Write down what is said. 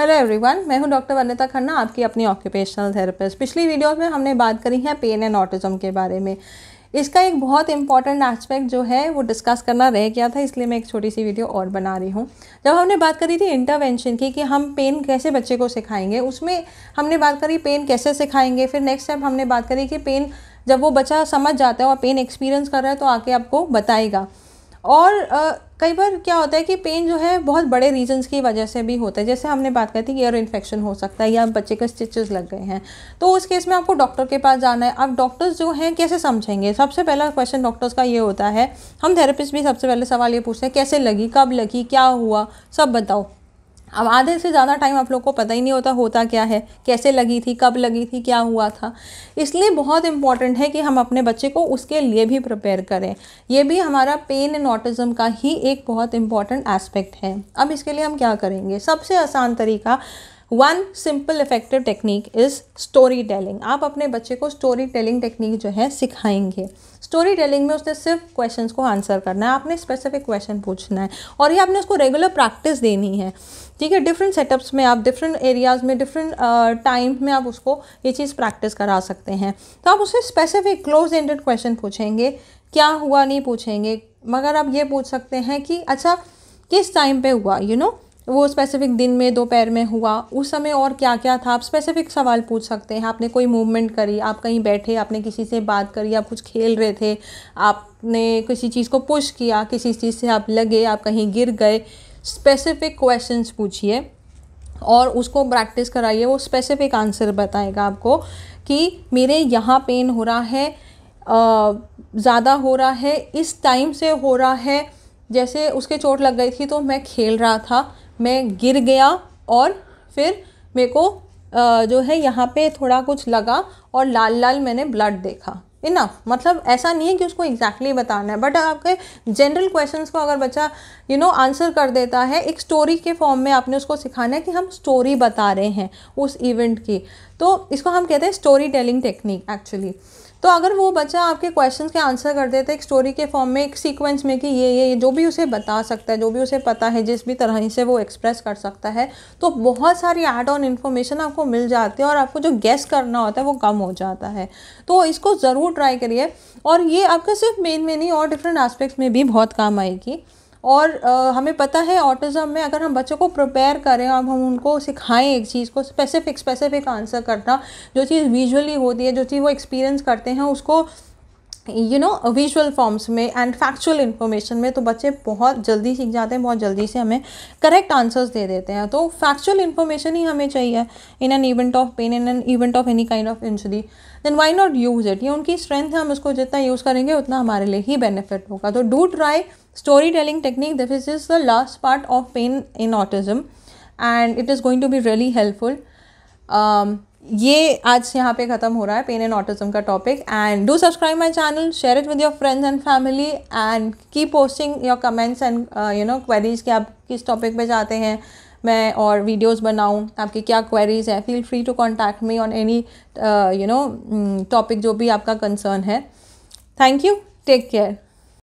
Hello everyone मैं हूं doctor Vanita Khanna आपकी अपनी ऑक्यूपेशनल थेरेपिस्ट पिछली वीडियो में हमने बात करी है पेन एंड ऑटिज़म के बारे में इसका एक बहुत इंपॉर्टेंट एस्पेक्ट जो है वो डिस्कस करना रह गया था इसलिए मैं एक छोटी सी वीडियो और बना रही हूँ जब हमने बात करी थी इंटरवेंशन की कि हम पेन कैसे बच्चे को सिखाएंगे उसमें हमने बात करी पेन कैसे सिखाएंगे फिर नेक्स्ट स्टेप हमने बात करी कि पेन जब वो बच्चा समझ जाता है और पेन एक्सपीरियंस कर रहा है तो आके आपको बताएगा और आ, कई बार क्या होता है कि पेन जो है बहुत बड़े रीजंस की वजह से भी होता है जैसे हमने बात करी थी ईयर इन्फेक्शन हो सकता है या बच्चे के स्टिचेस लग गए हैं तो उस केस में आपको डॉक्टर के पास जाना है आप डॉक्टर्स जो हैं कैसे समझेंगे सबसे पहला क्वेश्चन डॉक्टर्स का ये होता है हम थेरेपिस्ट भी सबसे पहले सवाल ये पूछते हैं कैसे लगी कब लगी क्या हुआ सब बताओ अब आधे से ज़्यादा टाइम आप लोग को पता ही नहीं होता होता क्या है कैसे लगी थी कब लगी थी क्या हुआ था इसलिए बहुत इंपॉर्टेंट है कि हम अपने बच्चे को उसके लिए भी प्रिपेयर करें ये भी हमारा पेन एंड ऑटिज़म का ही एक बहुत इंपॉर्टेंट एस्पेक्ट है अब इसके लिए हम क्या करेंगे सबसे आसान तरीका one simple effective technique is story telling आप अपने बच्चे को स्टोरी टेलिंग टेक्निक जो है सिखाएंगे स्टोरी टेलिंग में उसने सिर्फ क्वेश्चंस को आंसर करना है आपने स्पेसिफिक क्वेश्चन पूछना है और ये आपने उसको रेगुलर प्रैक्टिस देनी है ठीक है डिफरेंट सेटअप्स में आप डिफरेंट एरियाज़ में डिफरेंट टाइम uh, में आप उसको ये चीज़ प्रैक्टिस करा सकते हैं तो आप उससे स्पेसिफिक क्लोज एंडेड क्वेश्चन पूछेंगे क्या हुआ नहीं पूछेंगे मगर आप ये पूछ सकते हैं कि अच्छा किस टाइम पे हुआ यू you नो know? वो स्पेसिफिक दिन में दोपहर में हुआ उस समय और क्या क्या था आप स्पेसिफिक सवाल पूछ सकते हैं आपने कोई मूवमेंट करी आप कहीं बैठे आपने किसी से बात करी आप कुछ खेल रहे थे आपने किसी चीज़ को पुश किया किसी चीज़ से आप लगे आप कहीं गिर गए स्पेसिफिक क्वेश्चंस पूछिए और उसको प्रैक्टिस कराइए वो स्पेसिफिक आंसर बताएगा आपको कि मेरे यहाँ पेन हो रहा है ज़्यादा हो रहा है इस टाइम से हो रहा है जैसे उसके चोट लग गई थी तो मैं खेल रहा था मैं गिर गया और फिर मेरे को जो है यहाँ पे थोड़ा कुछ लगा और लाल लाल मैंने ब्लड देखा इनफ मतलब ऐसा नहीं है कि उसको एग्जैक्टली exactly बताना है बट आपके जनरल क्वेश्चन को अगर बच्चा यू नो आंसर कर देता है एक स्टोरी के फॉर्म में आपने उसको सिखाना है कि हम स्टोरी बता रहे हैं उस इवेंट की तो इसको हम कहते हैं स्टोरी टेलिंग टेक्निक एक्चुअली तो अगर वो बच्चा आपके क्वेश्चन के आंसर कर देता है एक स्टोरी के फॉर्म में एक सीक्वेंस में कि ये ये जो भी उसे बता सकता है जो भी उसे पता है जिस भी तरह से वो एक्सप्रेस कर सकता है तो बहुत सारी एड ऑन इन्फॉर्मेशन आपको मिल जाती है और आपको जो गैस करना होता है वो कम हो जाता है तो इसको ज़रूर ट्राई करिए और ये आपका सिर्फ मेन में नहीं और डिफरेंट आस्पेक्ट्स में भी बहुत काम आएगी और आ, हमें पता है ऑटिज़म में अगर हम बच्चों को प्रिपेयर करें अब हम उनको सिखाएं एक चीज़ को स्पेसिफिक स्पेसिफिक आंसर करना जो चीज़ विजुअली होती है जो चीज़ वो एक्सपीरियंस करते हैं उसको यू नो विजुअल फॉर्म्स में एंड फैक्चुअल इन्फॉर्मेशन में तो बच्चे बहुत जल्दी सीख जाते हैं बहुत जल्दी से हमें करेक्ट आंसर्स दे देते हैं तो फैक्चुअल इन्फॉर्मेशन ही हमें चाहिए in an event of pain in an event of any kind of injury then why not use it ये उनकी स्ट्रेंथ है हम उसको जितना यूज़ करेंगे उतना हमारे लिए ही बेनिफिट होगा तो do try story telling technique this is is the last part of pain in and and it is going to be really helpful ये आज यहाँ पे ख़त्म हो रहा है पेन एंड ऑटिज्म का topic and do subscribe my channel share it with your friends and family and keep posting your comments and you know queries कि आप किस टॉपिक पे जाते हैं मैं और वीडियोस बनाऊं आपकी क्या क्वेरीज है feel free to contact me on any you know topic जो भी आपका कंसर्न है थैंक यू टेक केयर